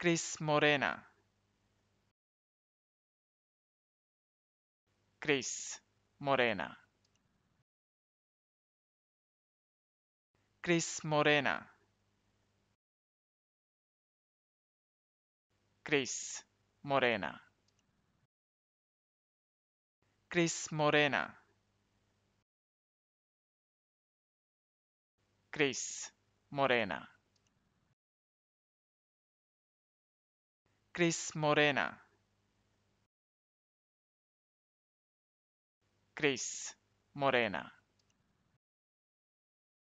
Chris Morena. Chris Morena. Chris Morena. Chris Morena. Chris Morena. Chris Morena. Cris Morena. Chris Morena.